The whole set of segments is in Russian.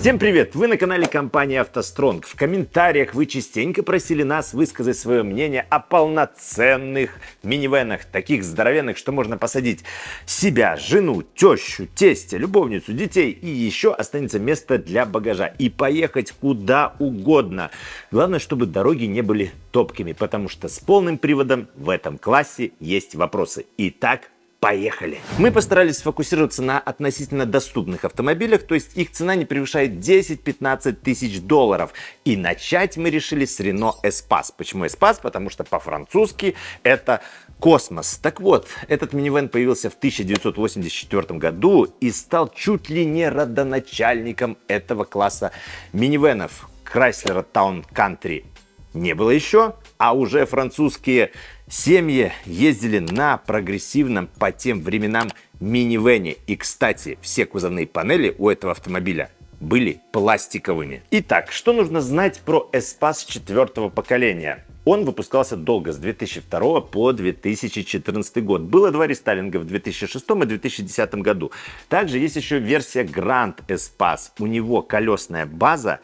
Всем привет! Вы на канале компании «АвтоСтронг». В комментариях вы частенько просили нас высказать свое мнение о полноценных минивенах, таких здоровенных, что можно посадить себя, жену, тещу, тестя, любовницу, детей и еще останется место для багажа и поехать куда угодно. Главное, чтобы дороги не были топкими, потому что с полным приводом в этом классе есть вопросы. Итак, Поехали! Мы постарались сфокусироваться на относительно доступных автомобилях, то есть их цена не превышает 10-15 тысяч долларов. И начать мы решили с Renault Espace. Почему Espace? Потому что по-французски это космос. Так вот, этот минивэн появился в 1984 году и стал чуть ли не родоначальником этого класса минивэнов. Chrysler Town Country не было еще, а уже французские Семьи ездили на прогрессивном по тем временам минивене. И, кстати, все кузовные панели у этого автомобиля были пластиковыми. Итак, что нужно знать про Espace четвертого поколения? Он выпускался долго, с 2002 по 2014 год. Было два рестайлинга в 2006 и 2010 году. Также есть еще версия Grand Espace. У него колесная база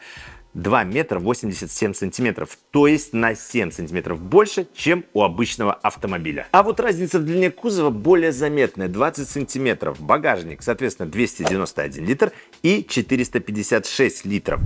2 метра 87 сантиметров, то есть на 7 сантиметров больше, чем у обычного автомобиля. А вот разница в длине кузова более заметная, 20 сантиметров, багажник, соответственно, 291 литр и 456 литров.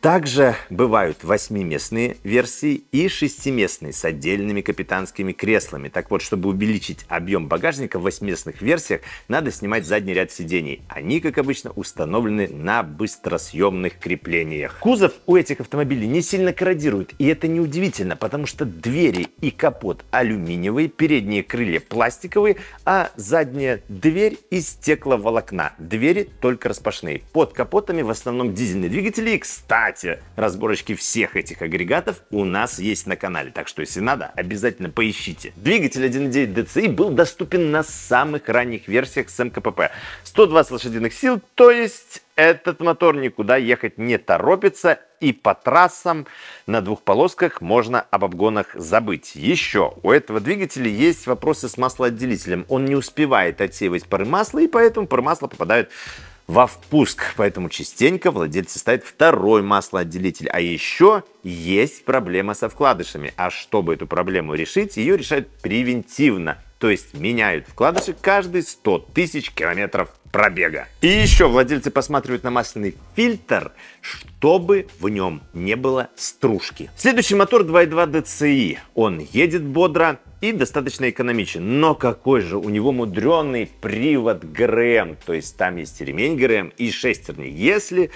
Также бывают восьмиместные версии и шестиместные с отдельными капитанскими креслами. Так вот, чтобы увеличить объем багажника в восьмиместных версиях, надо снимать задний ряд сидений. Они, как обычно, установлены на быстросъемных креплениях. Кузов у этих автомобилей не сильно корродирует, и это неудивительно, потому что двери и капот алюминиевые, передние крылья пластиковые, а задняя дверь из стекловолокна. Двери только распашные. Под капотами в основном дизельные двигатели и, кстати, кстати, разборочки всех этих агрегатов у нас есть на канале, так что если надо, обязательно поищите. Двигатель 1.9 DCI был доступен на самых ранних версиях с МКПП. 120 лошадиных сил, то есть этот мотор никуда ехать не торопится, и по трассам на двух полосках можно об обгонах забыть. Еще у этого двигателя есть вопросы с маслоотделителем. Он не успевает отсеивать пары масла, и поэтому пары масла попадают во впуск, поэтому частенько владельцы ставят второй маслоотделитель. А еще есть проблема со вкладышами. А чтобы эту проблему решить, ее решают превентивно – то есть меняют вкладыши каждые 100 тысяч километров пробега. И еще владельцы посматривают на масляный фильтр, чтобы в нем не было стружки. Следующий мотор 2.2 DCI. Он едет бодро и достаточно экономичен. Но какой же у него мудренный привод ГРМ. То есть там есть ремень ГРМ и шестерни. Если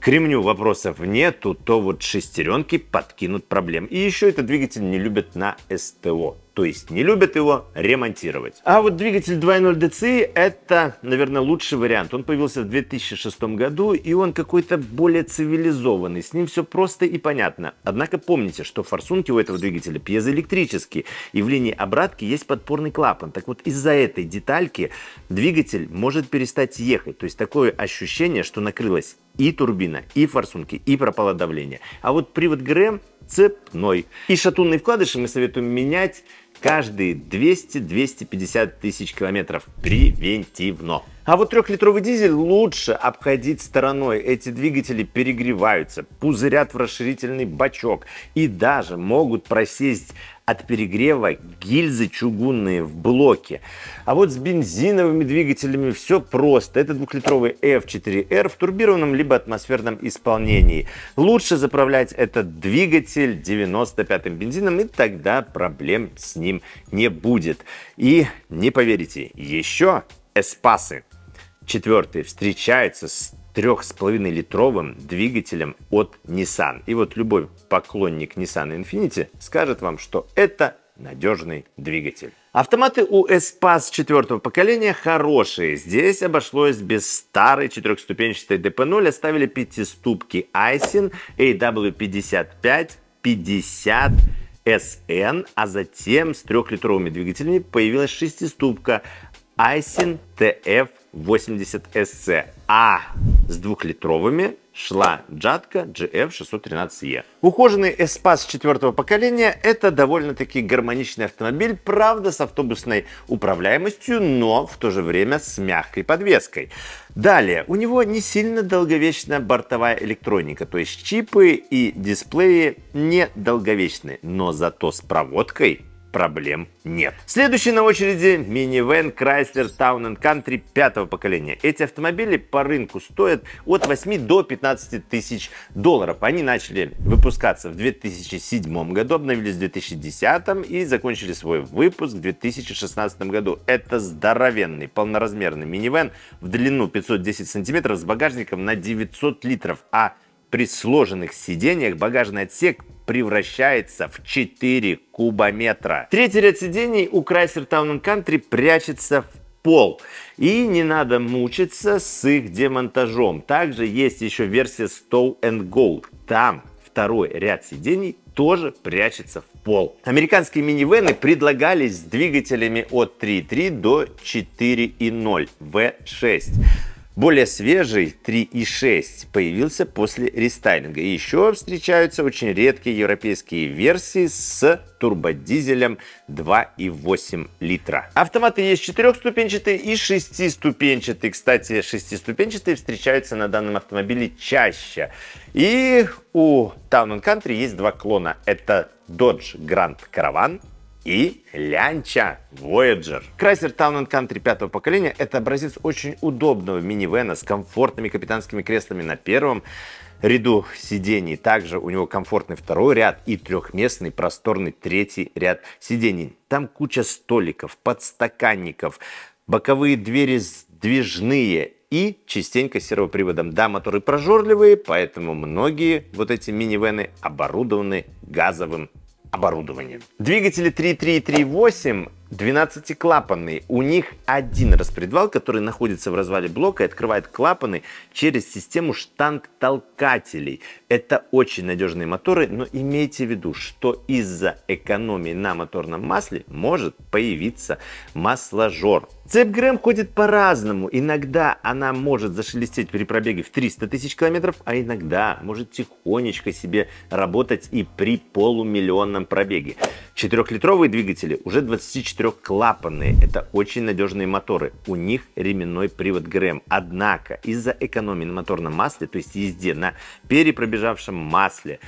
к ремню вопросов нету, то вот шестеренки подкинут проблем. И еще этот двигатель не любят на СТО то есть не любят его ремонтировать. А вот двигатель 2.0 DCI это, наверное, лучший вариант. Он появился в 2006 году и он какой-то более цивилизованный. С ним все просто и понятно. Однако помните, что форсунки у этого двигателя пьезоэлектрические и в линии обратки есть подпорный клапан. Так вот из-за этой детальки двигатель может перестать ехать. То есть такое ощущение, что накрылась и турбина, и форсунки, и пропало давление. А вот привод ГРМ цепной. И шатунные вкладыши мы советуем менять каждые 200-250 тысяч километров превентивно. А вот трехлитровый дизель лучше обходить стороной. Эти двигатели перегреваются, пузырят в расширительный бачок и даже могут просесть от перегрева гильзы чугунные в блоке. А вот с бензиновыми двигателями все просто. Это двухлитровый F4R в турбированном либо атмосферном исполнении. Лучше заправлять этот двигатель 95-м бензином, и тогда проблем с ним не будет. И не поверите, еще эспасы. Четвертый. Встречается с трех с половиной литровым двигателем от Nissan. И вот любой поклонник Nissan Infiniti скажет вам, что это надежный двигатель. Автоматы у Espace четвертого поколения хорошие. Здесь обошлось без старой четырехступенчатой DP0. Оставили пятиступки Aisin aw 5550 SN, а затем с трехлитровыми двигателями появилась шестиступка Aisin TF 80 SC, а с двухлитровыми шла джатка GF613E. Ухоженный Espace четвертого поколения – это довольно-таки гармоничный автомобиль, правда, с автобусной управляемостью, но в то же время с мягкой подвеской. Далее, у него не сильно долговечная бортовая электроника, то есть чипы и дисплеи не долговечны, но зато с проводкой проблем нет. Следующий на очереди минивэн Chrysler Town and Country пятого поколения. Эти автомобили по рынку стоят от 8 до 15 тысяч долларов. Они начали выпускаться в 2007 году, обновились в 2010 и закончили свой выпуск в 2016 году. Это здоровенный полноразмерный минивэн в длину 510 сантиметров с багажником на 900 литров, а при сложенных сиденьях багажный отсек превращается в 4 кубометра. Третий ряд сидений у Chrysler Town Country прячется в пол. И не надо мучиться с их демонтажом. Также есть еще версия Stow and Go. Там второй ряд сидений тоже прячется в пол. Американские минивены предлагались с двигателями от 3.3 до 4.0 V6. Более свежий 3.6 появился после рестайлинга. И еще встречаются очень редкие европейские версии с турбодизелем 2,8 литра. Автоматы есть четырехступенчатые и шестиступенчатые. Кстати, шестиступенчатые встречаются на данном автомобиле чаще. И у Town Country есть два клона. Это Dodge Grand Caravan и лянча Voyager. Chrysler Town Country пятого поколения – это образец очень удобного минивэна с комфортными капитанскими креслами на первом ряду сидений. Также у него комфортный второй ряд и трехместный просторный третий ряд сидений. Там куча столиков, подстаканников, боковые двери сдвижные и частенько сервоприводом. Да, моторы прожорливые, поэтому многие вот эти минивены оборудованы газовым оборудованием. Двигатели 3338 12-клапанные. У них один распредвал, который находится в развале блока и открывает клапаны через систему штанг-толкателей. Это очень надежные моторы, но имейте в виду, что из-за экономии на моторном масле может появиться масложор. Цепь ГРМ ходит по-разному. Иногда она может зашелестеть при пробеге в 300 тысяч километров, а иногда может тихонечко себе работать и при полумиллионном пробеге. Четырехлитровые двигатели уже 24 Трехклапанные – Это очень надежные моторы. У них ременной привод ГРМ. Однако из-за экономии на моторном масле, то есть езде на перепробежавшем масле,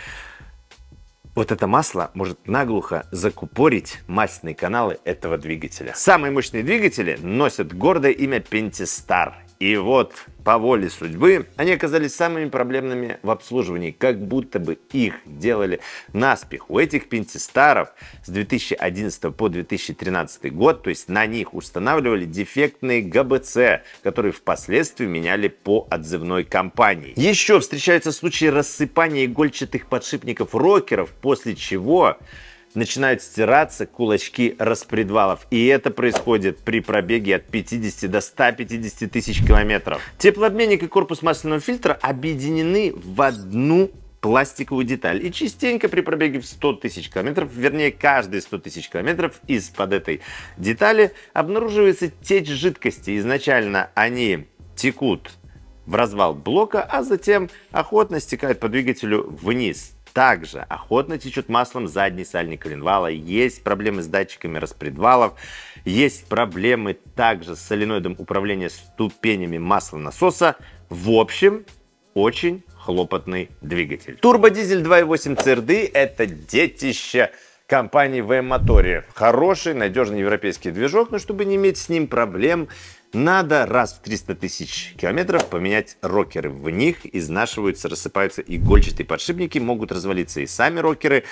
вот это масло может наглухо закупорить масляные каналы этого двигателя. Самые мощные двигатели носят гордое имя Pentastar. И вот по воле судьбы они оказались самыми проблемными в обслуживании, как будто бы их делали наспех. У этих пентистаров с 2011 по 2013 год, то есть на них устанавливали дефектные ГБЦ, которые впоследствии меняли по отзывной кампании. Еще встречаются случаи рассыпания игольчатых подшипников рокеров, после чего начинают стираться кулачки распредвалов. И это происходит при пробеге от 50 до 150 тысяч километров. Теплообменник и корпус масляного фильтра объединены в одну пластиковую деталь. И частенько при пробеге в 100 тысяч километров, вернее каждые 100 тысяч километров из-под этой детали обнаруживается течь жидкости. Изначально они текут в развал блока, а затем охотно стекают по двигателю вниз. Также охотно течет маслом задний сальник коленвала, есть проблемы с датчиками распредвалов, есть проблемы также с соленоидом управления ступенями насоса. В общем, очень хлопотный двигатель. Турбодизель 2.8 CRD – это детище компании VM Motor. Хороший, надежный европейский движок, но чтобы не иметь с ним проблем, надо раз в 300 тысяч километров поменять рокеры. В них изнашиваются, рассыпаются игольчатые подшипники, могут развалиться и сами рокеры,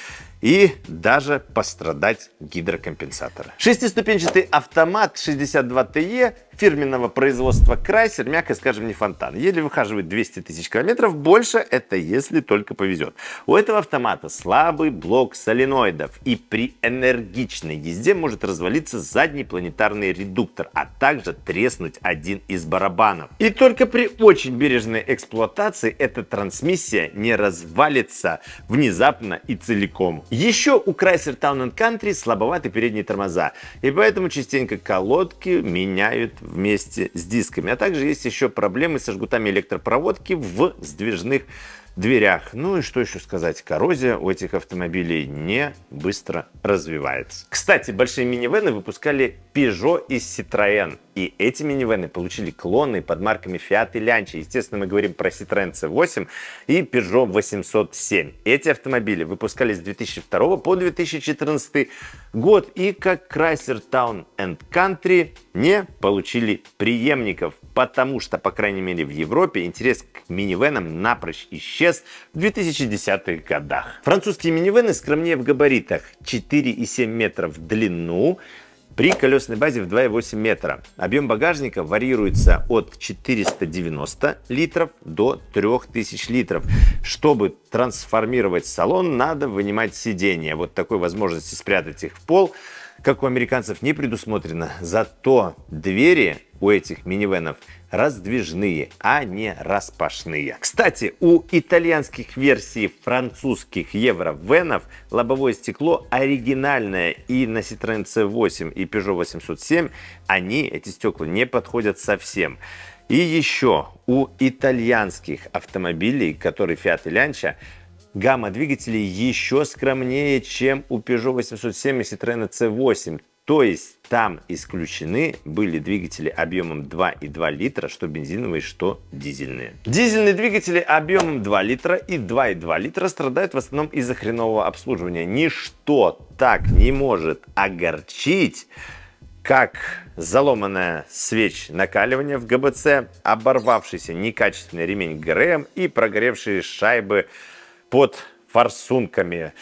и даже пострадать гидрокомпенсаторы. Шестиступенчатый автомат 62 ТЕ фирменного производства Крайсер, мягко скажем, не фонтан. Еле выхаживает 200 тысяч километров, больше это если только повезет. У этого автомата слабый блок соленоидов и при энергичной езде может развалиться задний планетарный редуктор, а также треск треснуть один из барабанов. И только при очень бережной эксплуатации эта трансмиссия не развалится внезапно и целиком. Еще у Chrysler Town and Country слабоваты передние тормоза, и поэтому частенько колодки меняют вместе с дисками. А также есть еще проблемы со жгутами электропроводки в сдвижных дверях. Ну и что еще сказать, коррозия у этих автомобилей не быстро развивается. Кстати, большие минивены выпускали Peugeot и Citroën. И эти минивены получили клоны под марками Fiat и Lancia. Естественно, мы говорим про Citroën C8 и Peugeot 807. Эти автомобили выпускались с 2002 по 2014 год. И как Chrysler Town and Country не получили преемников, потому что, по крайней мере, в Европе интерес к минивенам напрочь исчез в 2010-х годах. Французские минивены скромнее в габаритах 4,7 метра в длину, при колесной базе в 2,8 метра. Объем багажника варьируется от 490 литров до 3000 литров. Чтобы трансформировать салон, надо вынимать сиденья. Вот такой возможности спрятать их в пол – как у американцев, не предусмотрено. Зато двери у этих минивенов раздвижные, а не распашные. Кстати, у итальянских версий французских евровенов лобовое стекло оригинальное и на Citroen C8 и Peugeot 807 они, эти стекла, не подходят совсем. И еще у итальянских автомобилей, которые Fiat и Lancia, гамма двигателей еще скромнее, чем у Peugeot 870 Renault C8. То есть там исключены были двигатели объемом 2,2 литра, что бензиновые, что дизельные. Дизельные двигатели объемом 2 литра и 2,2 литра страдают в основном из-за хренового обслуживания. Ничто так не может огорчить, как заломанная свеч накаливания в ГБЦ, оборвавшийся некачественный ремень ГРМ и прогоревшие шайбы под форсунками.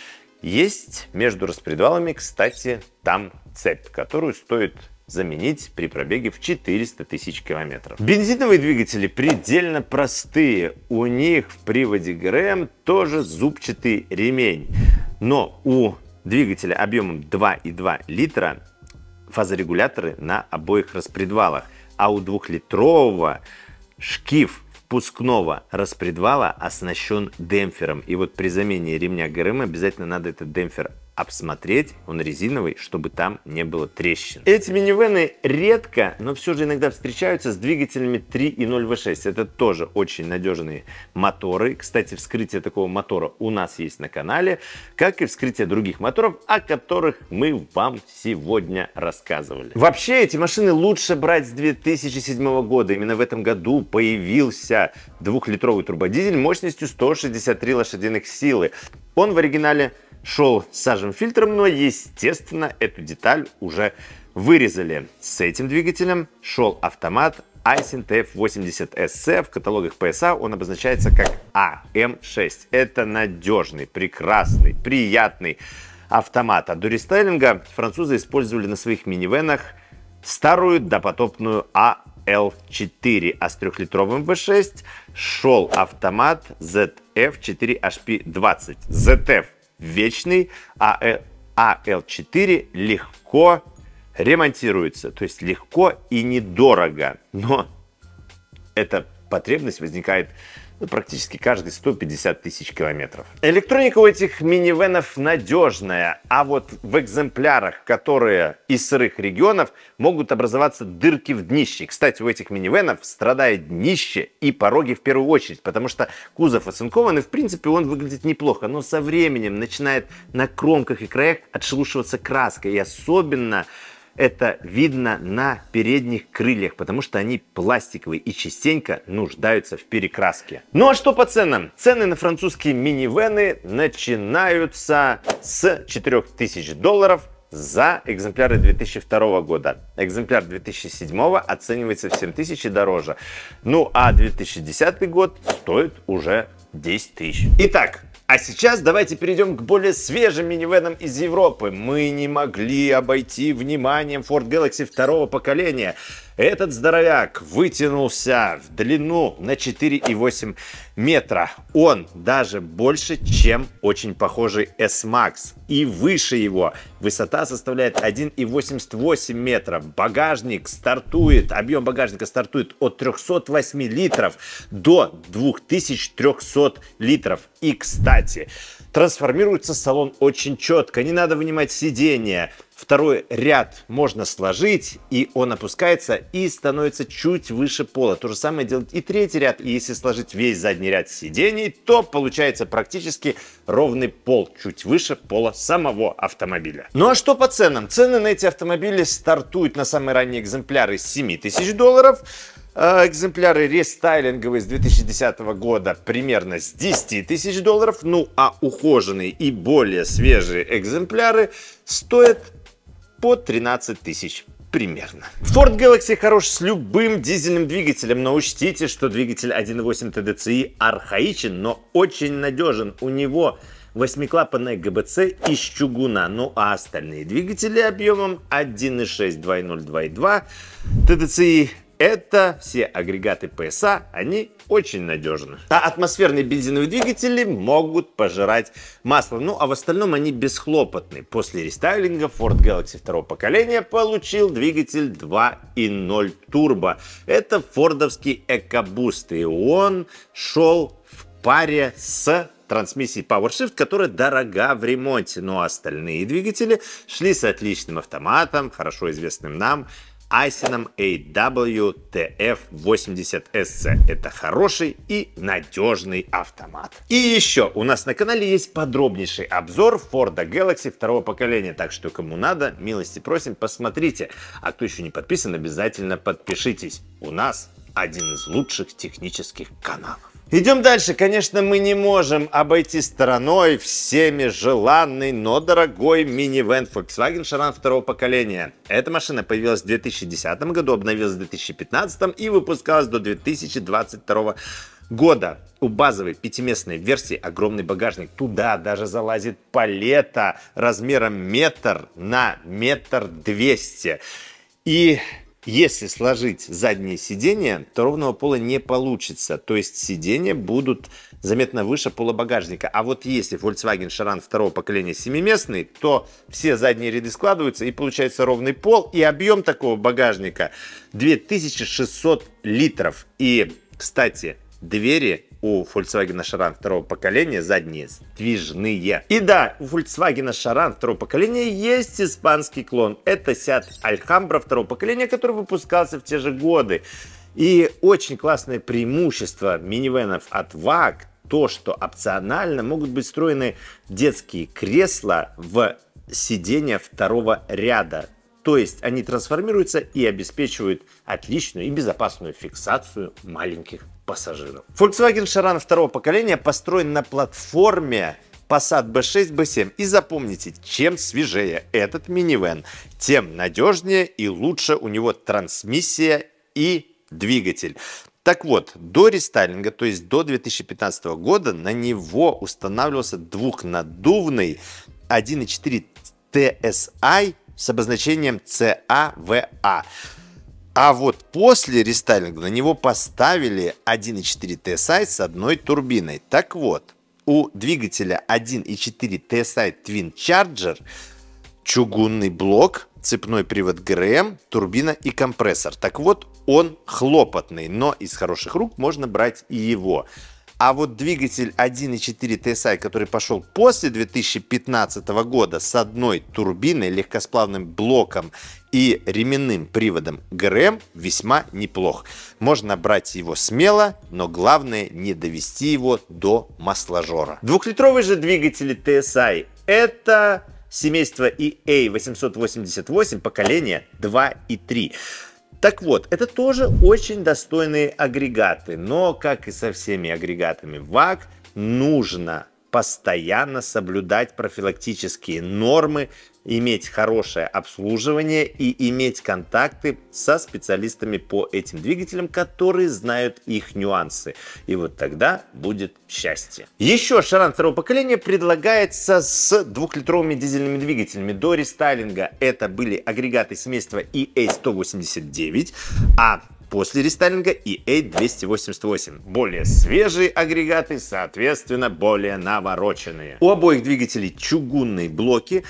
Есть между распредвалами, кстати, там цепь, которую стоит заменить при пробеге в 400 тысяч километров. Бензиновые двигатели предельно простые. У них в приводе ГРМ тоже зубчатый ремень. Но у двигателя объемом 2,2 литра фазорегуляторы на обоих распредвалах, а у двухлитрового шкив впускного распредвала оснащен демпфером. И вот при замене ремня ГРМ обязательно надо этот демпфер обсмотреть, он резиновый, чтобы там не было трещин. Эти минивены редко, но все же иногда встречаются с двигателями 3.0 V6. Это тоже очень надежные моторы. Кстати, вскрытие такого мотора у нас есть на канале, как и вскрытие других моторов, о которых мы вам сегодня рассказывали. Вообще, эти машины лучше брать с 2007 года. Именно в этом году появился двухлитровый турбодизель мощностью 163 лошадиных силы. Он в оригинале шел с сажем фильтром, но, естественно, эту деталь уже вырезали. С этим двигателем шел автомат Айсин TF80SC. В каталогах PSA он обозначается как AM6. А Это надежный, прекрасный, приятный автомат. А до рестайлинга французы использовали на своих минивенах старую допотопную AL4, а, а с трехлитровым V6 шел автомат ZF4HP20. ZF вечный, а AL4 а легко ремонтируется, то есть легко и недорого. Но эта потребность возникает ну, практически каждый 150 тысяч километров. Электроника у этих минивенов надежная, а вот в экземплярах, которые из сырых регионов, могут образоваться дырки в днище. Кстати, у этих минивенов страдает днище и пороги в первую очередь, потому что кузов оцинкован, и в принципе он выглядит неплохо, но со временем начинает на кромках и краях отшелушиваться краска, и особенно это видно на передних крыльях, потому что они пластиковые и частенько нуждаются в перекраске. Ну а что по ценам? Цены на французские минивены начинаются с 4000 долларов за экземпляры 2002 года. Экземпляр 2007 оценивается в 7000 дороже. Ну а 2010 год стоит уже 10 тысяч. Итак, а сейчас давайте перейдем к более свежим минивенам из Европы. Мы не могли обойти вниманием Ford Galaxy второго поколения. Этот здоровяк вытянулся в длину на 4,8 метра. Он даже больше, чем очень похожий S-Max. И выше его. Высота составляет 1,88 метра. Багажник стартует, объем багажника стартует от 308 литров до 2300 литров. И, кстати, трансформируется салон очень четко. Не надо вынимать сиденья. Второй ряд можно сложить, и он опускается и становится чуть выше пола. То же самое делать и третий ряд. И если сложить весь задний ряд сидений, то получается практически ровный пол, чуть выше пола самого автомобиля. Ну а что по ценам? Цены на эти автомобили стартуют на самые ранние экземпляры с 7 тысяч долларов, э, Экземпляры рестайлинговые с 2010 года примерно с 10 тысяч долларов, ну а ухоженные и более свежие экземпляры стоят по 13 тысяч примерно. Ford Galaxy хорош с любым дизельным двигателем, но учтите, что двигатель 1.8 TDCi архаичен, но очень надежен. У него восьмиклапанная ГБЦ из чугуна, ну а остальные двигатели объемом 1.6, 2.0, 2.2, TDCi это все агрегаты PSA, они очень надежны. А атмосферные бензиновые двигатели могут пожирать масло. Ну, а в остальном они бесхлопотны. После рестайлинга Ford Galaxy второго поколения получил двигатель 2.0 Turbo. Это фордовский EcoBoost, и он шел в паре с трансмиссии PowerShift, которая дорога в ремонте, но ну, а остальные двигатели шли с отличным автоматом, хорошо известным нам, Айсеном AWTF-80SC. Это хороший и надежный автомат. И еще у нас на канале есть подробнейший обзор Ford Galaxy второго поколения, так что кому надо, милости просим, посмотрите. А кто еще не подписан, обязательно подпишитесь. У нас один из лучших технических каналов. Идем дальше. Конечно, мы не можем обойти стороной всеми желанный, но дорогой минивэн Volkswagen Charan второго поколения. Эта машина появилась в 2010 году, обновилась в 2015 и выпускалась до 2022 года. У базовой пятиместной версии огромный багажник. Туда даже залазит палета размером метр на метр двести. И если сложить задние сиденья, то ровного пола не получится. То есть сиденья будут заметно выше пола багажника. А вот если Volkswagen Charan второго поколения семиместный, то все задние ряды складываются и получается ровный пол. И объем такого багажника 2600 литров. И, кстати, двери у Volkswagen Шаран второго поколения задние сдвижные. И да, у Volkswagen Шаран второго поколения есть испанский клон. Это Seat Альхамбра второго поколения, который выпускался в те же годы. И очень классное преимущество минивенов от VAG то, что опционально могут быть встроены детские кресла в сиденья второго ряда. То есть они трансформируются и обеспечивают отличную и безопасную фиксацию маленьких пассажиров. Volkswagen Charan второго поколения построен на платформе Passat B6, B7. И запомните, чем свежее этот минивэн, тем надежнее и лучше у него трансмиссия и двигатель. Так вот, до рестайлинга, то есть до 2015 года, на него устанавливался двухнадувный 1.4 TSI с обозначением CAVA. А, а. а вот после рестайлинга на него поставили 1.4 TSI с одной турбиной. Так вот, у двигателя 1.4 TSI Twin Charger чугунный блок, цепной привод ГРМ, турбина и компрессор. Так вот, он хлопотный, но из хороших рук можно брать и его. А вот двигатель 1.4 TSI, который пошел после 2015 года с одной турбиной, легкосплавным блоком и ременным приводом ГРМ весьма неплох. Можно брать его смело, но главное не довести его до масложора. Двухлитровые же двигатели TSI это семейство EA888 поколения 2 и 3. Так вот, это тоже очень достойные агрегаты, но, как и со всеми агрегатами ВАК, нужно постоянно соблюдать профилактические нормы, иметь хорошее обслуживание и иметь контакты со специалистами по этим двигателям, которые знают их нюансы. И вот тогда будет счастье. Еще Шаран второго поколения предлагается с двухлитровыми дизельными двигателями. До рестайлинга это были агрегаты семейства EA189, а после рестайлинга и A288. Более свежие агрегаты, соответственно, более навороченные. У обоих двигателей чугунные блоки,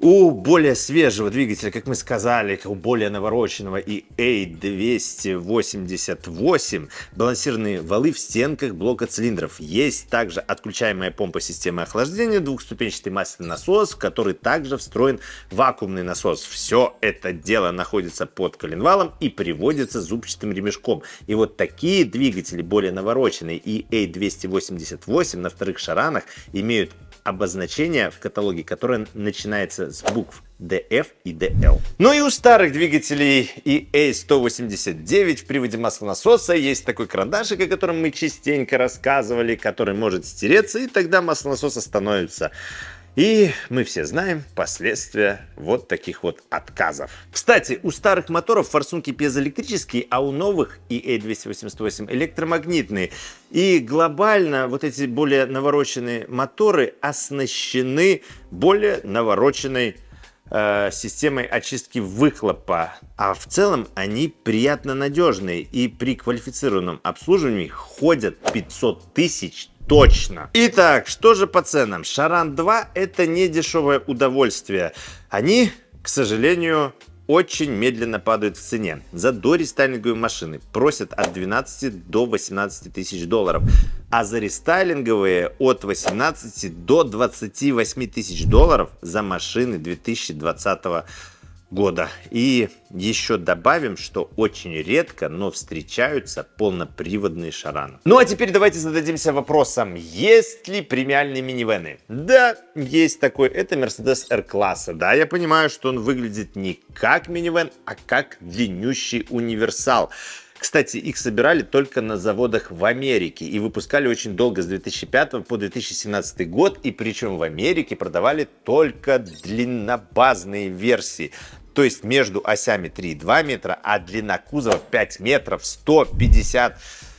у более свежего двигателя, как мы сказали, у более навороченного и a 288 балансированные валы в стенках блока цилиндров. Есть также отключаемая помпа системы охлаждения, двухступенчатый масляный насос, в который также встроен вакуумный насос. Все это дело находится под коленвалом и приводится зубчатым ремешком. И вот такие двигатели, более навороченные и a 288 на вторых шаранах, имеют обозначение в каталоге, которое начинается с букв DF и DL. Ну и у старых двигателей EA189 э в приводе маслонасоса есть такой карандашик, о котором мы частенько рассказывали, который может стереться, и тогда маслонасоса становится и мы все знаем последствия вот таких вот отказов. Кстати, у старых моторов форсунки пьезоэлектрические, а у новых EA288 э электромагнитные. И глобально вот эти более навороченные моторы оснащены более навороченной э, системой очистки выхлопа. А в целом они приятно надежные и при квалифицированном обслуживании ходят 500 тысяч точно. Итак, что же по ценам? Шаран 2 это не дешевое удовольствие. Они, к сожалению, очень медленно падают в цене. За дорестайлинговые машины просят от 12 до 18 тысяч долларов, а за рестайлинговые от 18 до 28 тысяч долларов за машины 2020 года года. И еще добавим, что очень редко, но встречаются полноприводные шараны. Ну а теперь давайте зададимся вопросом, есть ли премиальные минивены? Да, есть такой, это Mercedes R-класса. Да, я понимаю, что он выглядит не как минивен, а как длиннющий универсал. Кстати, их собирали только на заводах в Америке и выпускали очень долго с 2005 по 2017 год. И причем в Америке продавали только длиннобазные версии то есть между осями 3,2 метра, а длина кузова 5 метров 150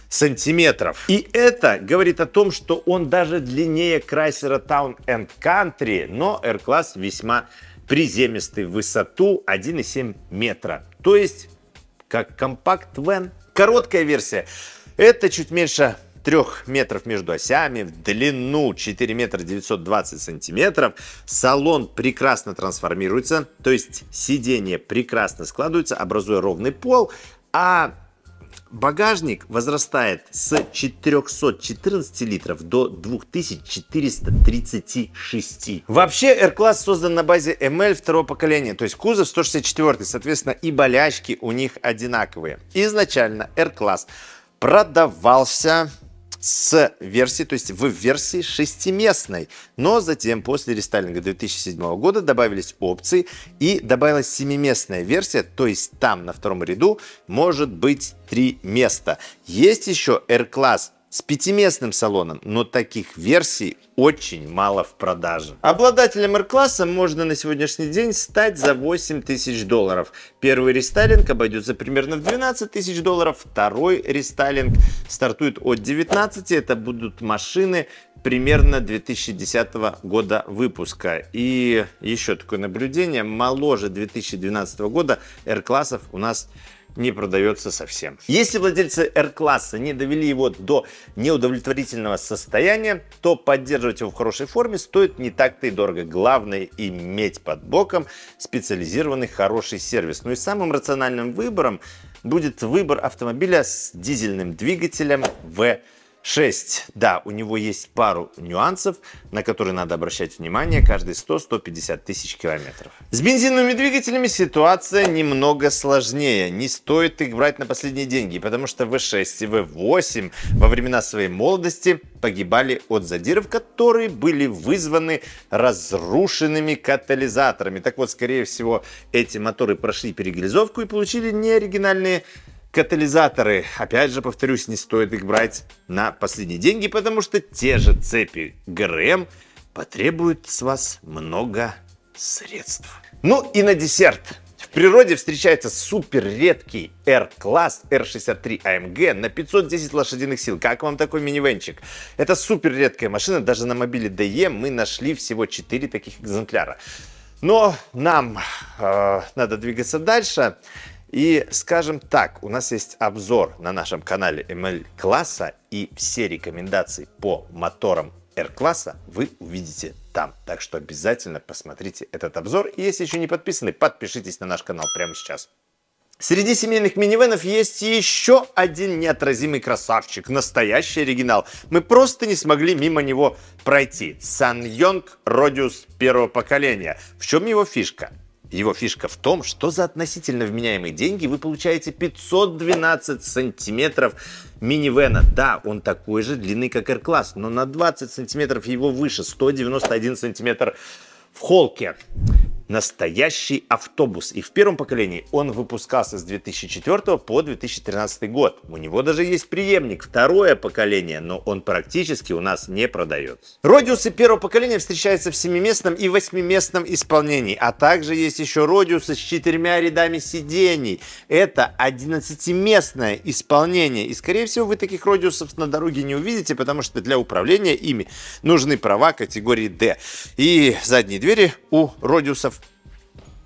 сантиметров. И это говорит о том, что он даже длиннее Крайсера Town and Country, но R-класс весьма приземистый в высоту 1,7 метра. То есть, как компакт-вен. Короткая версия. Это чуть меньше трех метров между осями, в длину 4 метра 920 сантиметров. Салон прекрасно трансформируется, то есть сиденье прекрасно складывается, образуя ровный пол, а багажник возрастает с 414 литров до 2436. Вообще R-класс создан на базе ML второго поколения, то есть кузов 164, соответственно и болячки у них одинаковые. Изначально R-класс продавался с версии, то есть в версии шестиместной. Но затем после рестайлинга 2007 года добавились опции и добавилась семиместная версия, то есть там на втором ряду может быть три места. Есть еще R-класс с пятиместным салоном, но таких версий очень мало в продаже. Обладателем R-класса можно на сегодняшний день стать за 8 тысяч долларов. Первый рестайлинг обойдется примерно в 12 тысяч долларов, второй рестайлинг стартует от 19, это будут машины примерно 2010 года выпуска. И еще такое наблюдение, моложе 2012 года R-классов у нас не продается совсем. Если владельцы R-класса не довели его до неудовлетворительного состояния, то поддерживать его в хорошей форме стоит не так-то и дорого. Главное иметь под боком специализированный хороший сервис. Ну и самым рациональным выбором будет выбор автомобиля с дизельным двигателем v 6. Да, у него есть пару нюансов, на которые надо обращать внимание каждые 100-150 тысяч километров. С бензиновыми двигателями ситуация немного сложнее. Не стоит их брать на последние деньги, потому что V6 и V8 во времена своей молодости погибали от задиров, которые были вызваны разрушенными катализаторами. Так вот, скорее всего, эти моторы прошли перегрязовку и получили неоригинальные Катализаторы, опять же повторюсь, не стоит их брать на последние деньги, потому что те же цепи ГРМ потребуют с вас много средств. Ну и на десерт. В природе встречается супер редкий R-класс R63 AMG а на 510 лошадиных сил. Как вам такой минивенчик? Это супер редкая машина, даже на мобиле DE мы нашли всего 4 таких экземпляра. Но нам э, надо двигаться дальше. И, скажем так, у нас есть обзор на нашем канале ML-класса, и все рекомендации по моторам R-класса вы увидите там. Так что обязательно посмотрите этот обзор. И если еще не подписаны, подпишитесь на наш канал прямо сейчас. Среди семейных минивенов есть еще один неотразимый красавчик, настоящий оригинал. Мы просто не смогли мимо него пройти. Сан Йонг Родиус первого поколения. В чем его фишка? Его фишка в том, что за относительно вменяемые деньги вы получаете 512 сантиметров минивена. Да, он такой же длины как R-класс, но на 20 сантиметров его выше, 191 сантиметр в холке настоящий автобус. И в первом поколении он выпускался с 2004 по 2013 год. У него даже есть преемник, второе поколение, но он практически у нас не продается. Родиусы первого поколения встречаются в семиместном и восьмиместном исполнении, а также есть еще родиусы с четырьмя рядами сидений. Это 11-местное исполнение, и скорее всего вы таких родиусов на дороге не увидите, потому что для управления ими нужны права категории D. И задние двери у родиусов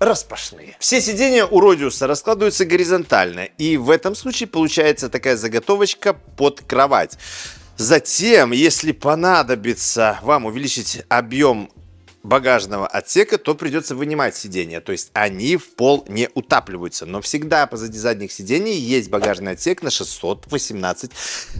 распашные. Все сиденья у Родиуса раскладываются горизонтально, и в этом случае получается такая заготовочка под кровать. Затем, если понадобится вам увеличить объем багажного отсека, то придется вынимать сиденья. То есть они в пол не утапливаются. Но всегда позади задних сидений есть багажный отсек на 618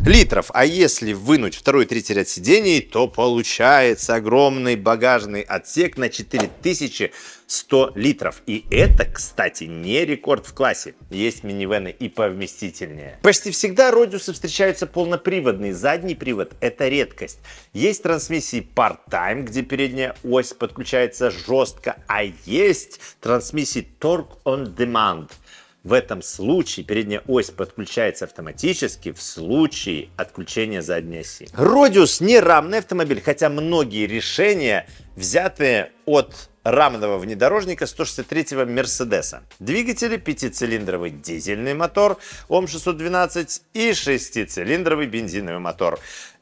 литров. А если вынуть второй и третий ряд сидений, то получается огромный багажный отсек на 4000 100 литров. И это, кстати, не рекорд в классе. Есть минивены и повместительнее. Почти всегда Родиусы встречаются полноприводные. Задний привод — это редкость. Есть трансмиссии part-time, где передняя ось подключается жестко, а есть трансмиссии torque on demand — в этом случае передняя ось подключается автоматически в случае отключения задней оси. Родиус не рамный автомобиль, хотя многие решения взяты от рамного внедорожника 163-го Мерседеса. Двигатели пятицилиндровый дизельный мотор ОМ-612 и шестицилиндровый бензиновый мотор.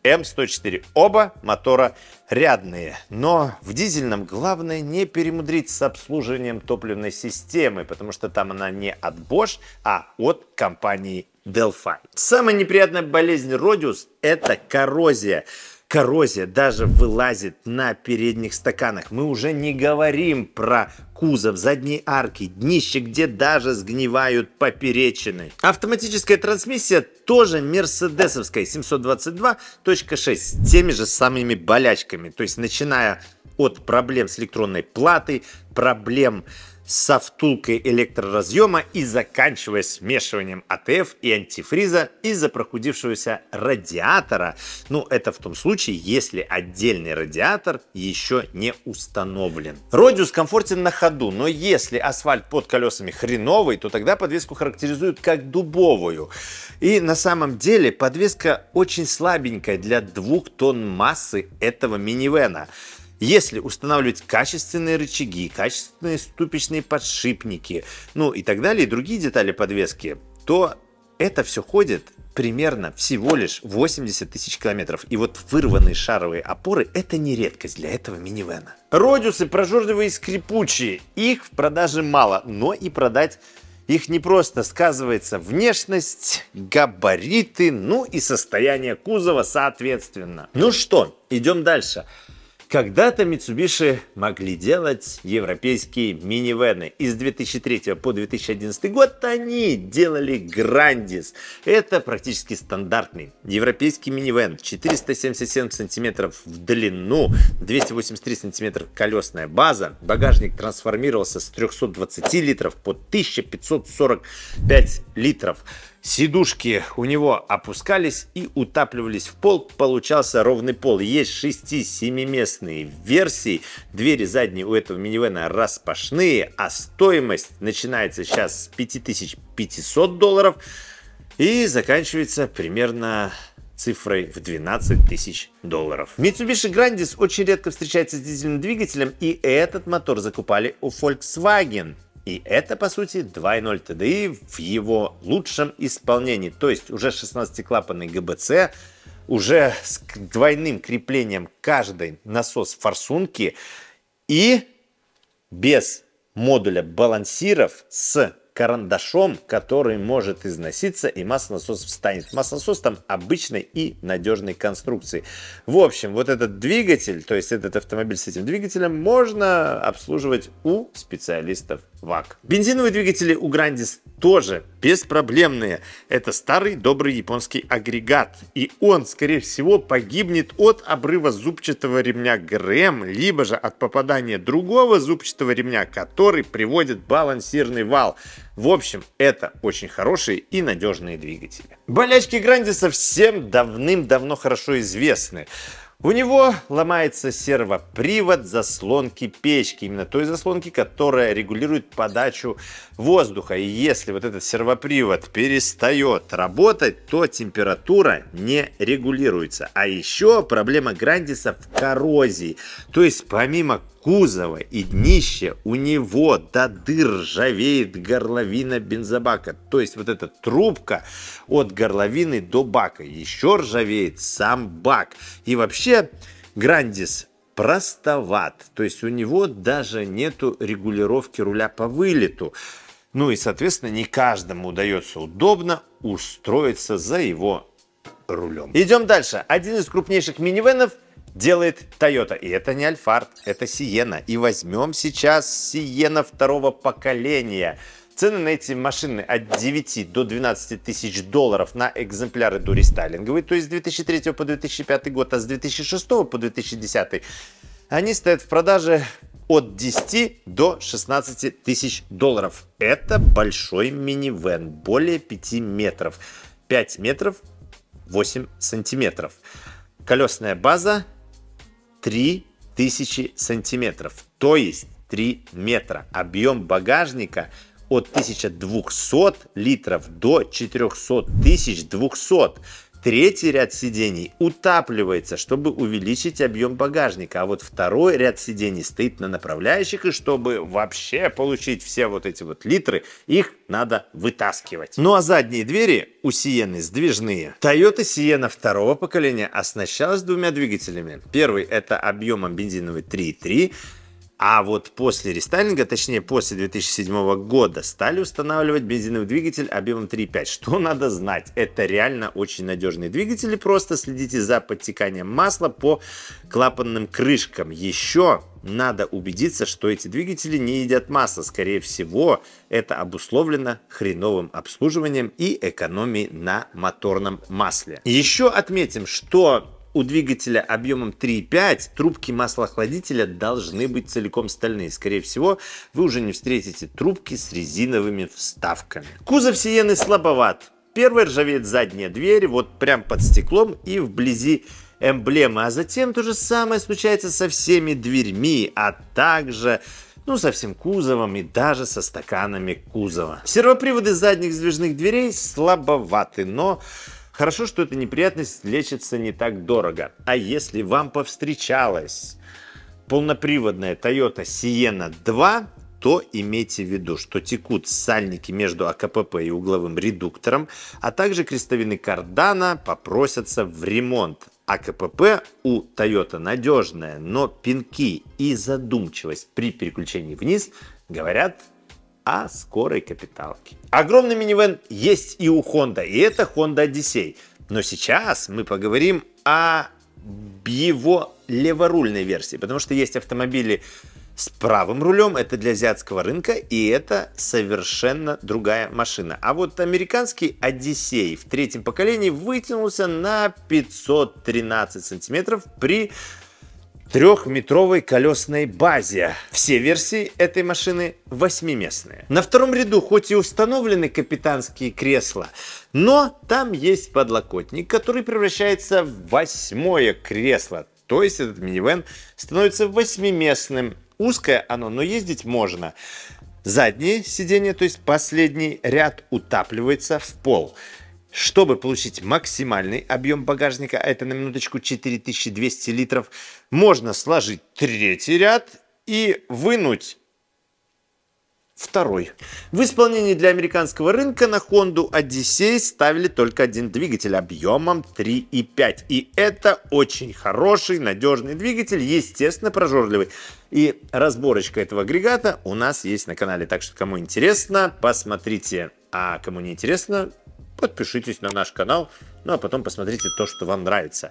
М104. Оба мотора рядные. Но в дизельном главное не перемудрить с обслуживанием топливной системы, потому что там она не от Bosch, а от компании Delphi. Самая неприятная болезнь Родиус – это коррозия коррозия даже вылазит на передних стаканах. Мы уже не говорим про кузов, задние арки, днище, где даже сгнивают поперечины. Автоматическая трансмиссия тоже мерседесовская 722.6 с теми же самыми болячками. То есть начиная от проблем с электронной платой, проблем со втулкой электроразъема и заканчивая смешиванием АТФ и антифриза из-за прохудившегося радиатора. Ну, это в том случае, если отдельный радиатор еще не установлен. Родиус комфортен на ходу, но если асфальт под колесами хреновый, то тогда подвеску характеризуют как дубовую. И на самом деле подвеска очень слабенькая для двух тонн массы этого минивена. Если устанавливать качественные рычаги, качественные ступичные подшипники, ну и так далее, и другие детали подвески, то это все ходит примерно всего лишь 80 тысяч километров. И вот вырванные шаровые опоры – это не редкость для этого минивэна. Родюсы прожорливые и скрипучие. Их в продаже мало, но и продать их не просто сказывается внешность, габариты, ну и состояние кузова соответственно. Ну что, идем дальше. Дальше. Когда-то Mitsubishi могли делать европейские минивены. И с 2003 по 2011 год они делали Grandis. Это практически стандартный европейский минивен. 477 сантиметров в длину, 283 сантиметра колесная база. Багажник трансформировался с 320 литров по 1545 литров. Сидушки у него опускались и утапливались в пол. Получался ровный пол. Есть 6-7-местные версии. Двери задние у этого минивэна распашные, а стоимость начинается сейчас с 5500 долларов и заканчивается примерно цифрой в 12 тысяч долларов. Mitsubishi Grandis очень редко встречается с дизельным двигателем, и этот мотор закупали у Volkswagen. И это, по сути, 2.0 TDI в его лучшем исполнении. То есть уже 16-клапанный ГБЦ, уже с двойным креплением каждой насос форсунки и без модуля балансиров с карандашом, который может износиться, и масс-насос встанет. Масс-насос там обычной и надежной конструкции. В общем, вот этот двигатель, то есть этот автомобиль с этим двигателем, можно обслуживать у специалистов. ВАК. Бензиновые двигатели у Грандис тоже беспроблемные. Это старый добрый японский агрегат. И он, скорее всего, погибнет от обрыва зубчатого ремня ГРМ, либо же от попадания другого зубчатого ремня, который приводит балансирный вал. В общем, это очень хорошие и надежные двигатели. Болячки Грандиса всем давным-давно хорошо известны. У него ломается сервопривод заслонки печки, именно той заслонки, которая регулирует подачу воздуха. И если вот этот сервопривод перестает работать, то температура не регулируется. А еще проблема Грандиса в коррозии. То есть помимо кузова и днище у него до дыр ржавеет горловина бензобака. То есть вот эта трубка от горловины до бака. Еще ржавеет сам бак. И вообще Грандис простоват. То есть у него даже нету регулировки руля по вылету. Ну и, соответственно, не каждому удается удобно устроиться за его рулем. Идем дальше. Один из крупнейших минивенов – делает Toyota. И это не Альфард, это Сиена. И возьмем сейчас Сиена второго поколения. Цены на эти машины от 9 до 12 тысяч долларов на экземпляры до дорестайлинговые, то есть с 2003 по 2005 год, а с 2006 по 2010 они стоят в продаже от 10 до 16 тысяч долларов. Это большой минивэн, более 5 метров. 5 метров 8 сантиметров. Колесная база 3000 сантиметров, то есть 3 метра. Объем багажника от 1200 литров до 400 200 Третий ряд сидений утапливается, чтобы увеличить объем багажника, а вот второй ряд сидений стоит на направляющих, и чтобы вообще получить все вот эти вот литры, их надо вытаскивать. Ну а задние двери у Сиены сдвижные. Toyota Sienna второго поколения оснащалась двумя двигателями. Первый это объемом бензиновый 3.3, а вот после рестайлинга, точнее после 2007 года, стали устанавливать бензиновый двигатель объемом 3.5. Что надо знать? Это реально очень надежные двигатели. Просто следите за подтеканием масла по клапанным крышкам. Еще надо убедиться, что эти двигатели не едят масло. Скорее всего, это обусловлено хреновым обслуживанием и экономией на моторном масле. Еще отметим, что у двигателя объемом 3,5 трубки маслоохладителя должны быть целиком стальные. Скорее всего, вы уже не встретите трубки с резиновыми вставками. Кузов Сиены слабоват. Первый ржавеет задняя дверь, вот прям под стеклом и вблизи эмблемы. А затем то же самое случается со всеми дверьми, а также ну, со всем кузовом и даже со стаканами кузова. Сервоприводы задних сдвижных дверей слабоваты, но Хорошо, что эта неприятность лечится не так дорого. А если вам повстречалась полноприводная Toyota Sienna 2, то имейте в виду, что текут сальники между АКПП и угловым редуктором, а также крестовины кардана попросятся в ремонт. АКПП у Toyota надежная, но пинки и задумчивость при переключении вниз, говорят, а скорой капиталки. Огромный минивэн есть и у Honda, и это Honda Odyssey. Но сейчас мы поговорим о его леворульной версии, потому что есть автомобили с правым рулем, это для азиатского рынка, и это совершенно другая машина. А вот американский Odyssey в третьем поколении вытянулся на 513 сантиметров при трехметровой колесной базе. Все версии этой машины восьмиместные. На втором ряду хоть и установлены капитанские кресла, но там есть подлокотник, который превращается в восьмое кресло. То есть этот минивэн становится восьмиместным. Узкое оно, но ездить можно. Заднее сиденье, то есть последний ряд, утапливается в пол. Чтобы получить максимальный объем багажника, а это на минуточку 4200 литров, можно сложить третий ряд и вынуть Второй. В исполнении для американского рынка на Honda Odyssey ставили только один двигатель объемом 3,5. И это очень хороший, надежный двигатель, естественно, прожорливый. И разборочка этого агрегата у нас есть на канале. Так что, кому интересно, посмотрите. А кому не интересно, подпишитесь на наш канал, ну а потом посмотрите то, что вам нравится.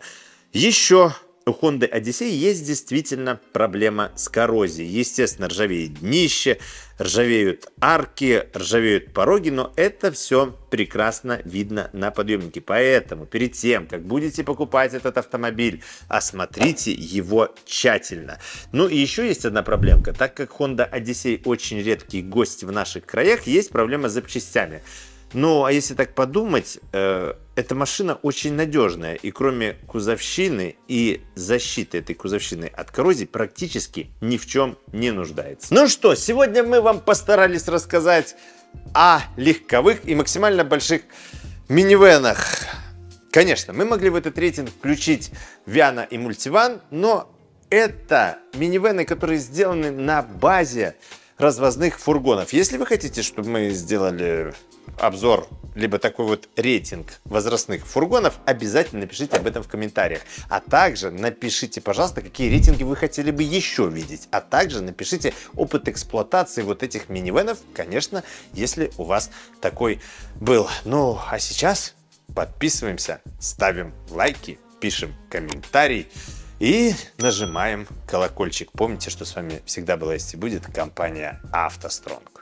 Еще у Honda Odyssey есть действительно проблема с коррозией. Естественно, ржавеет днище, ржавеют арки, ржавеют пороги, но это все прекрасно видно на подъемнике. Поэтому перед тем, как будете покупать этот автомобиль, осмотрите его тщательно. Ну и еще есть одна проблемка. Так как Honda Odyssey очень редкий гость в наших краях, есть проблема с запчастями. Ну, а если так подумать, э, эта машина очень надежная, и кроме кузовщины и защиты этой кузовщины от коррозии практически ни в чем не нуждается. Ну что, сегодня мы вам постарались рассказать о легковых и максимально больших минивенах. Конечно, мы могли в этот рейтинг включить Виана и Мультиван, но это минивены, которые сделаны на базе развозных фургонов. Если вы хотите, чтобы мы сделали обзор либо такой вот рейтинг возрастных фургонов, обязательно напишите об этом в комментариях. А также напишите, пожалуйста, какие рейтинги вы хотели бы еще видеть. А также напишите опыт эксплуатации вот этих минивенов, конечно, если у вас такой был. Ну, а сейчас подписываемся, ставим лайки, пишем комментарий и нажимаем колокольчик. Помните, что с вами всегда была есть и будет компания «АвтоСтронг».